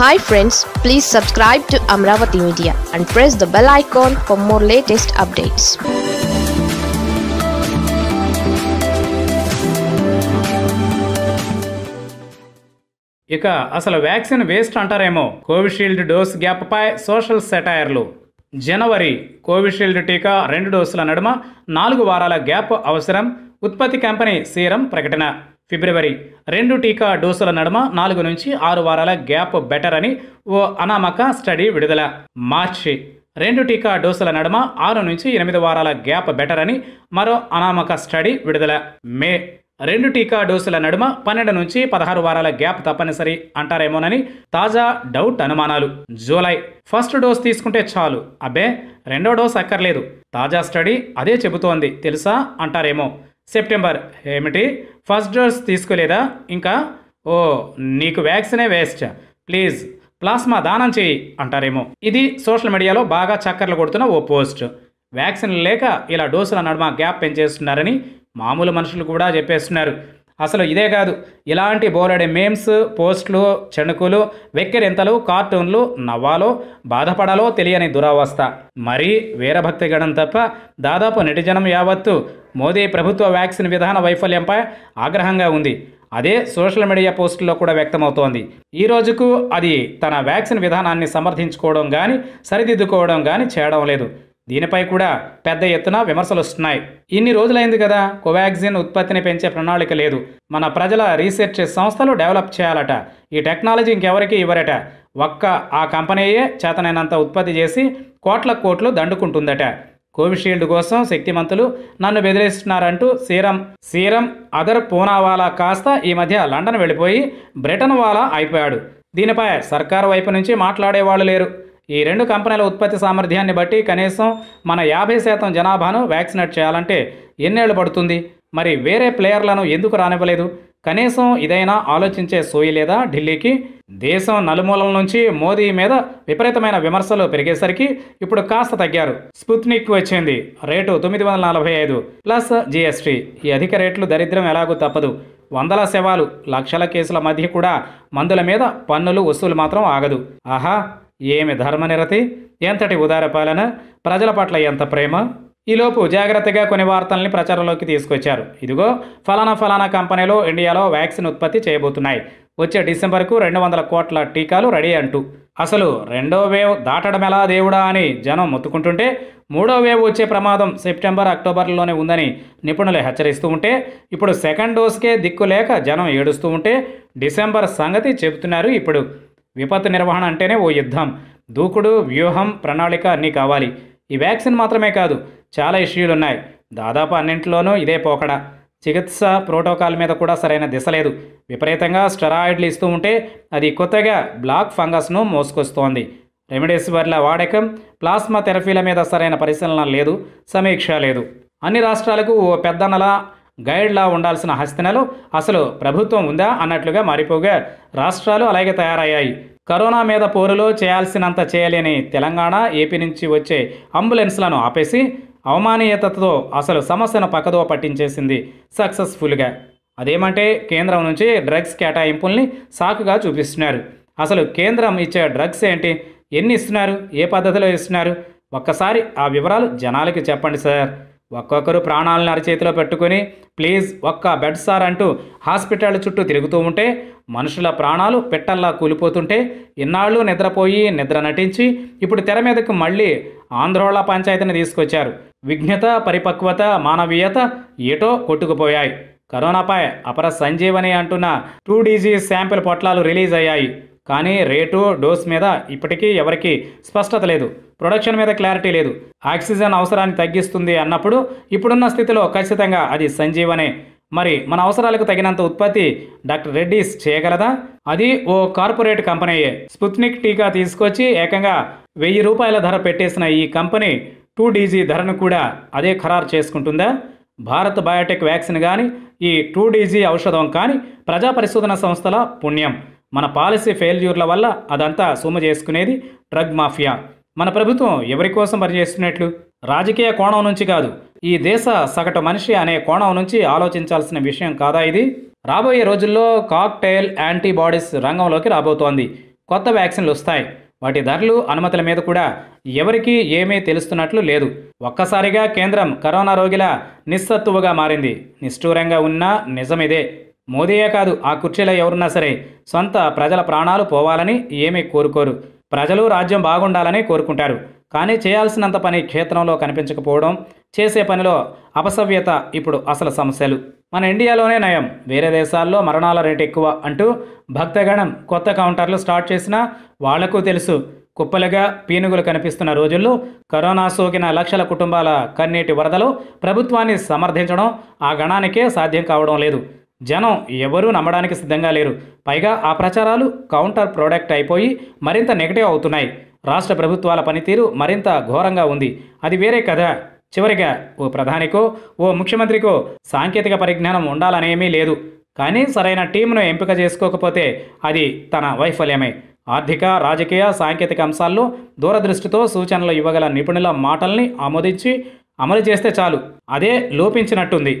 hi friends please subscribe to Amaravati media and press the bell icon for more latest updates ఇక అసలు vaccine waste అంటారేమో Covishield dose గ్యాప్పై social సెటైర్లు జనవరి Covishield టీకా రెండు డోసుల నడుమ నాలుగు వారాల గ్యాప్ అవసరం ఉత్పత్తి కంపెనీ సీరం ప్రకటన ఫిబ్రవరి రెండు టీకా డోసుల నడుమ నాలుగు నుంచి ఆరు వారాల గ్యాప్ బెటర్ అని ఓ అనామక స్టడీ విడుదల మార్చి రెండు టీకా డోసుల నడుమ ఆరు నుంచి ఎనిమిది వారాల గ్యాప్ బెటర్ అని మరో అనామక స్టడీ విడుదల మే రెండు టీకా డోసుల నడుమ పన్నెండు నుంచి పదహారు వారాల గ్యాప్ తప్పనిసరి అంటారేమోనని తాజా డౌట్ అనుమానాలు జూలై ఫస్ట్ డోస్ తీసుకుంటే చాలు అబ్బే రెండో డోస్ అక్కర్లేదు తాజా స్టడీ అదే చెబుతోంది తెలుసా అంటారేమో సెప్టెంబర్ ఏమిటి ఫస్ట్ డోస్ తీసుకోలేదా ఇంకా ఓ నీకు వ్యాక్సినే వేస్ట్ ప్లీజ్ ప్లాస్మా దానం చేయి అంటారేమో ఇది సోషల్ మీడియాలో బాగా చక్కర్లు కొడుతున్న ఓ పోస్ట్ వ్యాక్సిన్ లేక ఇలా డోసుల నడుమ గ్యాప్ పెంచేస్తున్నారని మామూలు మనుషులు కూడా చెప్పేస్తున్నారు అసలు ఇదే కాదు ఇలాంటి బోలెడే మేమ్స్ పోస్టులు చెణుకులు వెక్కిరింతలు కార్టూన్లు నవ్వాలో బాధపడాలో తెలియని దురావస్థ మరీ వీరభక్తిగణం తప్ప దాదాపు నెటిజనం యావత్తు మోదీ ప్రభుత్వ వ్యాక్సిన్ విధాన వైఫల్యంపై ఆగ్రహంగా ఉంది అదే సోషల్ మీడియా పోస్టుల్లో కూడా వ్యక్తమవుతోంది ఈ రోజుకు అది తన వ్యాక్సిన్ విధానాన్ని సమర్థించుకోవడం కానీ సరిదిద్దుకోవడం కానీ చేయడం లేదు దీనిపై కూడా పెద్ద ఎత్తున విమర్శలు వస్తున్నాయి ఇన్ని రోజులైంది కదా కోవాక్సిన్ ఉత్పత్తిని పెంచే ప్రణాళిక లేదు మన ప్రజల రీసెర్చ్ సంస్థలు డెవలప్ చేయాలట ఈ టెక్నాలజీ ఇంకెవరికి ఇవ్వరట ఒక్క ఆ కంపెనీయే చేతనైనంత ఉత్పత్తి చేసి కోట్ల కోట్లు దండుకుంటుందట కోవిషీల్డ్ కోసం శక్తిమంతులు నన్ను బెదిరిస్తున్నారంటూ సీరం సీరం అదర్ పూనావాలా కాస్త ఈ మధ్య లండన్ వెళ్ళిపోయి బ్రిటన్ వాలా అయిపోయాడు దీనిపై సర్కారు వైపు నుంచి మాట్లాడేవాళ్ళు లేరు ఈ రెండు కంపెనీల ఉత్పత్తి సామర్థ్యాన్ని బట్టి కనీసం మన యాభై శాతం జనాభాను వ్యాక్సినేట్ చేయాలంటే ఎన్నేళ్ళు పడుతుంది మరి వేరే ప్లేయర్లను ఎందుకు రానివ్వలేదు కనీసం ఇదైనా ఆలోచించే సోయి లేదా ఢిల్లీకి దేశం నలుమూలల నుంచి మోదీ మీద విపరీతమైన విమర్శలు పెరిగేసరికి ఇప్పుడు కాస్త తగ్గారు స్పుత్నిక్ వచ్చింది రేటు తొమ్మిది వందల నలభై ఐదు ప్లస్ జీఎస్టీ ఈ అధిక రేట్లు దరిద్రం ఎలాగూ తప్పదు వందల శవాలు లక్షల కేసుల మధ్య కూడా మందుల మీద పన్నులు వసూలు మాత్రం ఆగదు ఆహా ఏమి ధర్మనిరతి ఎంతటి ఉదార పాలన ప్రజల పట్ల ఎంత ప్రేమ ఈలోపు జాగ్రత్తగా కొన్ని వార్తల్ని ప్రచారంలోకి తీసుకొచ్చారు ఇదిగో ఫలానా ఫలానా కంపెనీలో ఇండియాలో వ్యాక్సిన్ ఉత్పత్తి చేయబోతున్నాయి వచ్చే డిసెంబర్కు రెండు వందల కోట్ల టీకాలు రెడీ అంటూ అసలు రెండో వేవ్ దాటడం ఎలా దేవుడా అని జనం మొత్తుకుంటుంటే మూడో వేవ్ వచ్చే ప్రమాదం సెప్టెంబర్ అక్టోబర్లోనే ఉందని నిపుణులు హెచ్చరిస్తూ ఉంటే ఇప్పుడు సెకండ్ డోస్కే దిక్కు లేక జనం ఏడుస్తూ ఉంటే డిసెంబర్ సంగతి చెబుతున్నారు ఇప్పుడు విపత్తు నిర్వహణ అంటేనే ఓ యుద్ధం దూకుడు వ్యూహం ప్రణాళిక అన్నీ కావాలి ఈ వ్యాక్సిన్ మాత్రమే కాదు చాలా ఇష్యూలు ఉన్నాయి దాదాపు అన్నింటిలోనూ ఇదే పోకడ చికిత్స ప్రోటోకాల్ మీద కూడా సరైన దిశ లేదు విపరీతంగా స్టెరాయిడ్లు ఇస్తూ ఉంటే అది కొత్తగా బ్లాక్ ఫంగస్ను మోసుకొస్తోంది రెమిడెసివర్ల వాడకం ప్లాస్మా థెరపీల మీద సరైన పరిశీలన లేదు సమీక్ష లేదు అన్ని రాష్ట్రాలకు ఓ పెద్దనలా గైడ్లా ఉండాల్సిన హస్తనలు అసలు ప్రభుత్వం ఉందా అన్నట్లుగా మారిపోగా రాష్ట్రాలు అలాగే తయారయ్యాయి కరోనా మీద పోరులో చేయాల్సినంత చేయలేని తెలంగాణ ఏపీ నుంచి వచ్చే అంబులెన్స్లను ఆపేసి అవమానీయతతో అసలు సమస్యను పక్కదో పట్టించేసింది సక్సెస్ఫుల్గా అదేమంటే కేంద్రం నుంచి డ్రగ్స్ కేటాయింపుల్ని సాకుగా చూపిస్తున్నారు అసలు కేంద్రం ఇచ్చే డ్రగ్స్ ఏంటి ఎన్ని ఇస్తున్నారు ఏ పద్ధతిలో ఇస్తున్నారు ఒక్కసారి ఆ వివరాలు జనాలకి చెప్పండి సార్ ఒక్కొక్కరు ప్రాణాలను అరచేతిలో పెట్టుకుని ప్లీజ్ ఒక్క బెడ్ సార్ అంటూ హాస్పిటల్ చుట్టూ తిరుగుతూ ఉంటే మనుషుల ప్రాణాలు పెట్టల్లా కూలిపోతుంటే ఇన్నాళ్ళు నిద్రపోయి నిద్ర నటించి ఇప్పుడు తెర మీదకు మళ్ళీ ఆంధ్రోళ పంచాయతీని తీసుకొచ్చారు విఘ్నత పరిపక్వత మానవీయత ఏటో కొట్టుకుపోయాయి కరోనాపై అపర సంజీవని అంటున్న టూ డీజీ శాంపిల్ పొట్లాలు రిలీజ్ అయ్యాయి కానీ రేటు డోస్ మీద ఇప్పటికీ ఎవరికీ స్పష్టత లేదు ప్రొడక్షన్ మీద క్లారిటీ లేదు ఆక్సిజన్ అవసరాన్ని తగ్గిస్తుంది అన్నప్పుడు ఇప్పుడున్న స్థితిలో ఖచ్చితంగా అది సంజీవనే మరి మన అవసరాలకు తగినంత ఉత్పత్తి డాక్టర్ రెడ్డిస్ చేయగలదా అది ఓ కార్పొరేట్ కంపెనీయే స్పుత్నిక్ టీకా తీసుకొచ్చి ఏకంగా వెయ్యి రూపాయల ధర పెట్టేసిన ఈ కంపెనీ టూ డీజీ ధరను కూడా అదే ఖరారు చేసుకుంటుందా భారత్ బయోటెక్ వ్యాక్సిన్ కానీ ఈ టూ డీజీ ఔషధం కానీ ప్రజా పరిశోధన సంస్థల పుణ్యం మన పాలసీ ఫెయిల్యూర్ల వల్ల అదంతా సుమ చేసుకునేది డ్రగ్ మాఫియా మన ప్రభుత్వం ఎవరి కోసం పనిచేస్తున్నట్లు రాజకీయ కోణం నుంచి కాదు ఈ దేశ సగటు మనిషి అనే కోణం నుంచి ఆలోచించాల్సిన విషయం కాదా ఇది రాబోయే రోజుల్లో కాక్టైల్ యాంటీబాడీస్ రంగంలోకి రాబోతోంది కొత్త వ్యాక్సిన్లు వస్తాయి వాటి ధరలు అనుమతుల మీద కూడా ఎవరికీ ఏమీ తెలుస్తున్నట్లు లేదు ఒక్కసారిగా కేంద్రం కరోనా రోగిల నిస్సత్తువగా మారింది నిష్ఠూరంగా ఉన్న నిజమిదే మోదీయే కాదు ఆ కుర్చీలో ఎవరున్నా సరే సొంత ప్రజల ప్రాణాలు పోవాలని ఏమీ కోరుకోరు ప్రజలు రాజ్యం బాగుండాలని కోరుకుంటారు కానీ చేయాల్సినంత పని క్షేత్రంలో కనిపించకపోవడం చేసే పనిలో అపసవ్యత ఇప్పుడు అసలు సమస్యలు మన ఇండియాలోనే నయం వేరే దేశాల్లో మరణాల రేటు ఎక్కువ అంటూ భక్తగణం కొత్త కౌంటర్లు స్టార్ట్ చేసినా వాళ్లకు తెలుసు కుప్పలుగా పీనుగులు కనిపిస్తున్న రోజుల్లో కరోనా సోకిన లక్షల కుటుంబాల కన్నీటి వరదలో ప్రభుత్వాన్ని సమర్థించడం ఆ గణానికే సాధ్యం కావడం లేదు జనం ఎవరూ నమ్మడానికి సిద్ధంగా లేరు పైగా ఆ ప్రచారాలు కౌంటర్ ప్రోడక్ట్ అయిపోయి మరింత నెగటివ్ అవుతున్నాయి రాష్ట్ర ప్రభుత్వాల పనితీరు మరింత ఘోరంగా ఉంది అది వేరే కథ చివరిగా ఓ ప్రధానికో ఓ ముఖ్యమంత్రికో సాంకేతిక పరిజ్ఞానం ఉండాలనేమీ లేదు కానీ సరైన టీంను ఎంపిక చేసుకోకపోతే అది తన వైఫల్యమే ఆర్థిక రాజకీయ సాంకేతిక అంశాల్లో దూరదృష్టితో సూచనలు ఇవ్వగల నిపుణుల మాటల్ని ఆమోదించి అమలు చేస్తే చాలు అదే లోపించినట్టుంది